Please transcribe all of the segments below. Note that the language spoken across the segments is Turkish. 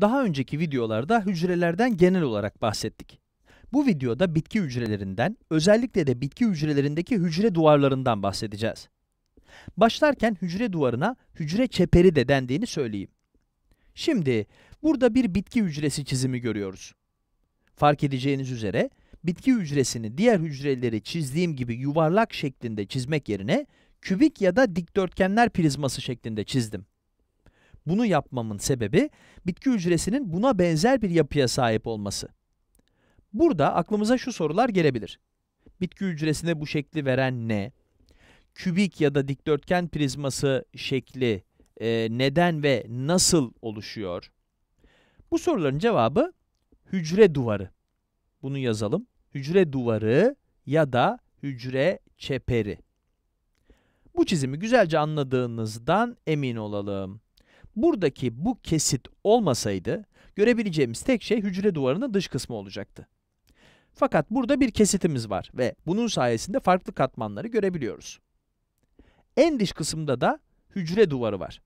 Daha önceki videolarda hücrelerden genel olarak bahsettik. Bu videoda bitki hücrelerinden, özellikle de bitki hücrelerindeki hücre duvarlarından bahsedeceğiz. Başlarken hücre duvarına hücre çeperi de dendiğini söyleyeyim. Şimdi burada bir bitki hücresi çizimi görüyoruz. Fark edeceğiniz üzere bitki hücresini diğer hücreleri çizdiğim gibi yuvarlak şeklinde çizmek yerine kübik ya da dikdörtgenler prizması şeklinde çizdim. Bunu yapmamın sebebi bitki hücresinin buna benzer bir yapıya sahip olması. Burada aklımıza şu sorular gelebilir. Bitki hücresine bu şekli veren ne? Kübik ya da dikdörtgen prizması şekli e, neden ve nasıl oluşuyor? Bu soruların cevabı hücre duvarı. Bunu yazalım. Hücre duvarı ya da hücre çeperi. Bu çizimi güzelce anladığınızdan emin olalım. Buradaki bu kesit olmasaydı görebileceğimiz tek şey hücre duvarının dış kısmı olacaktı. Fakat burada bir kesitimiz var ve bunun sayesinde farklı katmanları görebiliyoruz. En dış kısımda da hücre duvarı var.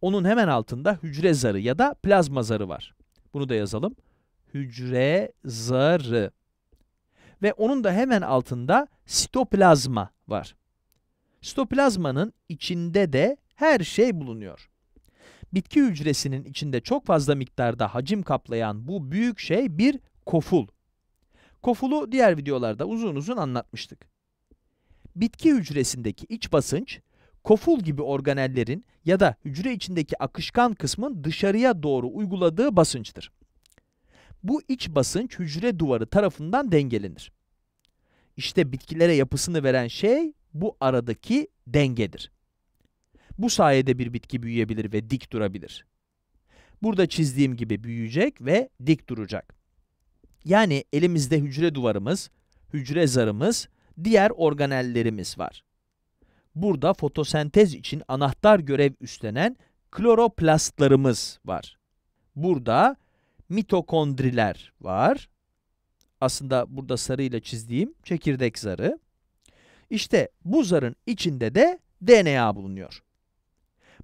Onun hemen altında hücre zarı ya da plazma zarı var. Bunu da yazalım. Hücre zarı. Ve onun da hemen altında sitoplazma var. Sitoplazmanın içinde de her şey bulunuyor bitki hücresinin içinde çok fazla miktarda hacim kaplayan bu büyük şey bir koful. Kofulu diğer videolarda uzun uzun anlatmıştık. Bitki hücresindeki iç basınç, koful gibi organellerin ya da hücre içindeki akışkan kısmın dışarıya doğru uyguladığı basınçtır. Bu iç basınç hücre duvarı tarafından dengelenir. İşte bitkilere yapısını veren şey bu aradaki dengedir. Bu sayede bir bitki büyüyebilir ve dik durabilir. Burada çizdiğim gibi büyüyecek ve dik duracak. Yani elimizde hücre duvarımız, hücre zarımız, diğer organellerimiz var. Burada fotosentez için anahtar görev üstlenen kloroplastlarımız var. Burada mitokondriler var. Aslında burada sarıyla çizdiğim çekirdek zarı. İşte bu zarın içinde de DNA bulunuyor.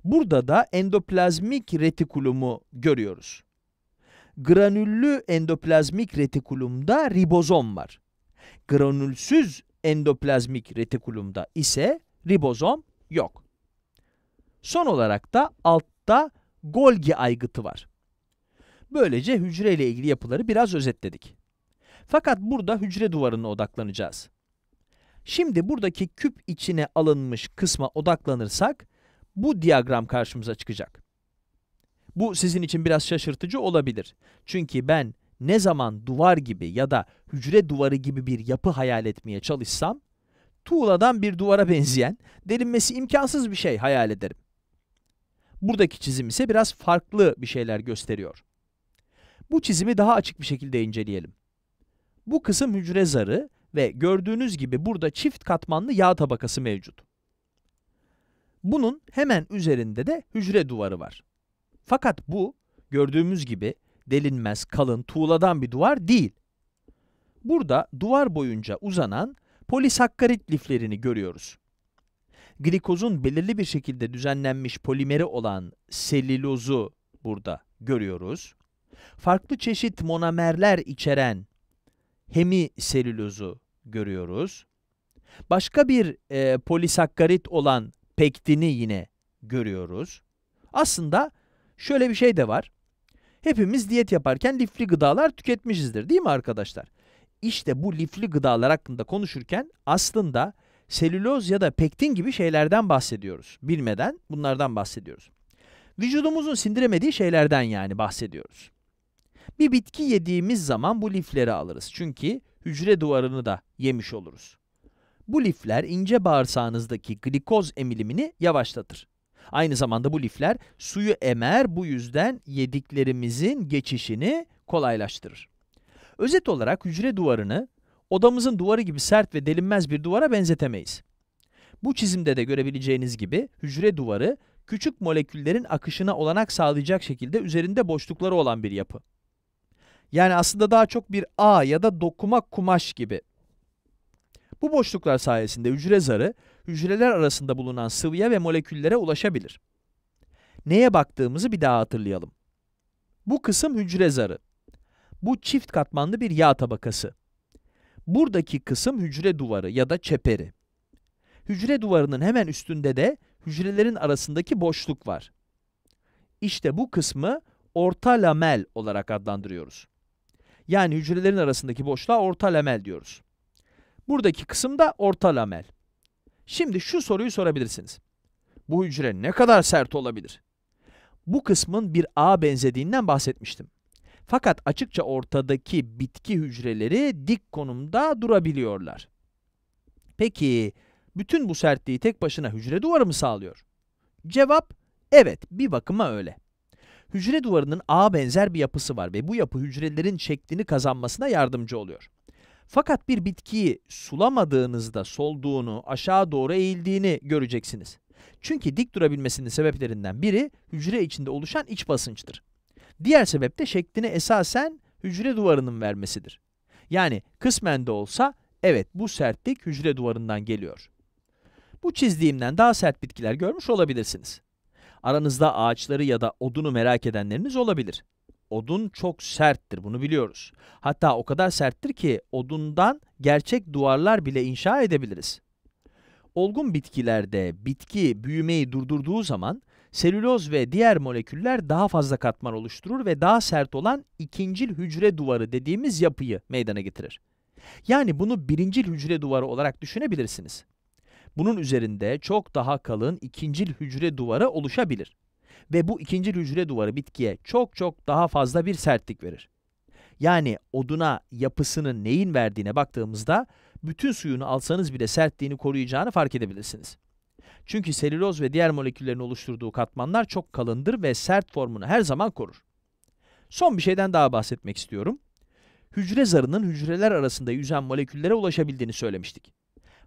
Burada da endoplazmik retikulumu görüyoruz. Granüllü endoplazmik retikulumda ribozom var. Granülsüz endoplazmik retikulumda ise ribozom yok. Son olarak da altta Golgi aygıtı var. Böylece hücre ile ilgili yapıları biraz özetledik. Fakat burada hücre duvarına odaklanacağız. Şimdi buradaki küp içine alınmış kısma odaklanırsak, bu diyagram karşımıza çıkacak. Bu sizin için biraz şaşırtıcı olabilir. Çünkü ben ne zaman duvar gibi ya da hücre duvarı gibi bir yapı hayal etmeye çalışsam, tuğladan bir duvara benzeyen, delinmesi imkansız bir şey hayal ederim. Buradaki çizim ise biraz farklı bir şeyler gösteriyor. Bu çizimi daha açık bir şekilde inceleyelim. Bu kısım hücre zarı ve gördüğünüz gibi burada çift katmanlı yağ tabakası mevcut. Bunun hemen üzerinde de hücre duvarı var. Fakat bu gördüğümüz gibi delinmez kalın tuğladan bir duvar değil. Burada duvar boyunca uzanan polisakkarit liflerini görüyoruz. Glikozun belirli bir şekilde düzenlenmiş polimeri olan selülozu burada görüyoruz. Farklı çeşit monomerler içeren hemiselülozu görüyoruz. Başka bir e, polisakkarit olan pektini yine görüyoruz. Aslında şöyle bir şey de var. Hepimiz diyet yaparken lifli gıdalar tüketmişizdir değil mi arkadaşlar? İşte bu lifli gıdalar hakkında konuşurken aslında selüloz ya da pektin gibi şeylerden bahsediyoruz. Bilmeden bunlardan bahsediyoruz. Vücudumuzun sindiremediği şeylerden yani bahsediyoruz. Bir bitki yediğimiz zaman bu lifleri alırız. Çünkü hücre duvarını da yemiş oluruz. Bu lifler ince bağırsağınızdaki glikoz emilimini yavaşlatır. Aynı zamanda bu lifler suyu emer, bu yüzden yediklerimizin geçişini kolaylaştırır. Özet olarak hücre duvarını odamızın duvarı gibi sert ve delinmez bir duvara benzetemeyiz. Bu çizimde de görebileceğiniz gibi hücre duvarı küçük moleküllerin akışına olanak sağlayacak şekilde üzerinde boşlukları olan bir yapı. Yani aslında daha çok bir ağ ya da dokuma kumaş gibi. Bu boşluklar sayesinde hücre zarı, hücreler arasında bulunan sıvıya ve moleküllere ulaşabilir. Neye baktığımızı bir daha hatırlayalım. Bu kısım hücre zarı. Bu çift katmanlı bir yağ tabakası. Buradaki kısım hücre duvarı ya da çeperi. Hücre duvarının hemen üstünde de hücrelerin arasındaki boşluk var. İşte bu kısmı orta lamel olarak adlandırıyoruz. Yani hücrelerin arasındaki boşluğa orta lamel diyoruz. Buradaki kısım da orta lamel. Şimdi şu soruyu sorabilirsiniz. Bu hücre ne kadar sert olabilir? Bu kısmın bir ağa benzediğinden bahsetmiştim. Fakat açıkça ortadaki bitki hücreleri dik konumda durabiliyorlar. Peki bütün bu sertliği tek başına hücre duvarı mı sağlıyor? Cevap evet bir bakıma öyle. Hücre duvarının ağa benzer bir yapısı var ve bu yapı hücrelerin şeklini kazanmasına yardımcı oluyor. Fakat bir bitkiyi sulamadığınızda solduğunu, aşağı doğru eğildiğini göreceksiniz. Çünkü dik durabilmesinin sebeplerinden biri hücre içinde oluşan iç basınçtır. Diğer sebep de şeklini esasen hücre duvarının vermesidir. Yani kısmen de olsa evet bu sertlik hücre duvarından geliyor. Bu çizdiğimden daha sert bitkiler görmüş olabilirsiniz. Aranızda ağaçları ya da odunu merak edenleriniz olabilir odun çok serttir bunu biliyoruz. Hatta o kadar serttir ki odundan gerçek duvarlar bile inşa edebiliriz. Olgun bitkilerde bitki büyümeyi durdurduğu zaman selüloz ve diğer moleküller daha fazla katman oluşturur ve daha sert olan ikincil hücre duvarı dediğimiz yapıyı meydana getirir. Yani bunu birincil hücre duvarı olarak düşünebilirsiniz. Bunun üzerinde çok daha kalın ikincil hücre duvarı oluşabilir ve bu ikinci hücre duvarı bitkiye çok çok daha fazla bir sertlik verir. Yani oduna yapısının neyin verdiğine baktığımızda bütün suyunu alsanız bile sertliğini koruyacağını fark edebilirsiniz. Çünkü selüloz ve diğer moleküllerin oluşturduğu katmanlar çok kalındır ve sert formunu her zaman korur. Son bir şeyden daha bahsetmek istiyorum. Hücre zarının hücreler arasında yüzen moleküllere ulaşabildiğini söylemiştik.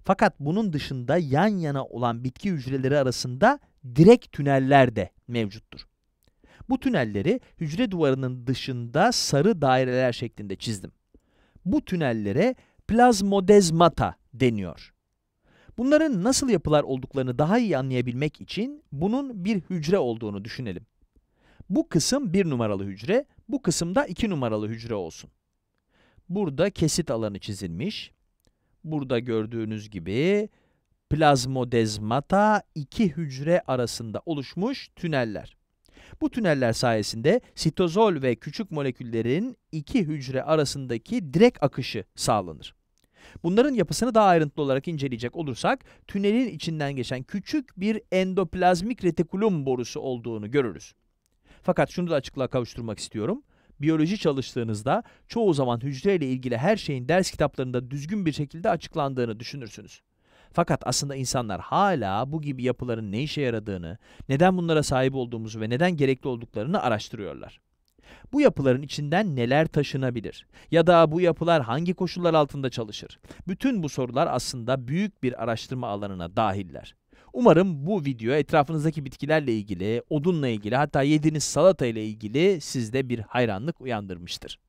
Fakat bunun dışında yan yana olan bitki hücreleri arasında direkt tüneller de mevcuttur. Bu tünelleri hücre duvarının dışında sarı daireler şeklinde çizdim. Bu tünellere plazmodezmata deniyor. Bunların nasıl yapılar olduklarını daha iyi anlayabilmek için bunun bir hücre olduğunu düşünelim. Bu kısım bir numaralı hücre, bu kısım da iki numaralı hücre olsun. Burada kesit alanı çizilmiş. Burada gördüğünüz gibi plazmodezmata iki hücre arasında oluşmuş tüneller. Bu tüneller sayesinde sitozol ve küçük moleküllerin iki hücre arasındaki direkt akışı sağlanır. Bunların yapısını daha ayrıntılı olarak inceleyecek olursak, tünelin içinden geçen küçük bir endoplazmik retikulum borusu olduğunu görürüz. Fakat şunu da açıklığa kavuşturmak istiyorum. Biyoloji çalıştığınızda çoğu zaman hücreyle ilgili her şeyin ders kitaplarında düzgün bir şekilde açıklandığını düşünürsünüz. Fakat aslında insanlar hala bu gibi yapıların ne işe yaradığını, neden bunlara sahip olduğumuzu ve neden gerekli olduklarını araştırıyorlar. Bu yapıların içinden neler taşınabilir? Ya da bu yapılar hangi koşullar altında çalışır? Bütün bu sorular aslında büyük bir araştırma alanına dahiller. Umarım bu video etrafınızdaki bitkilerle ilgili, odunla ilgili hatta yediğiniz salata ile ilgili sizde bir hayranlık uyandırmıştır.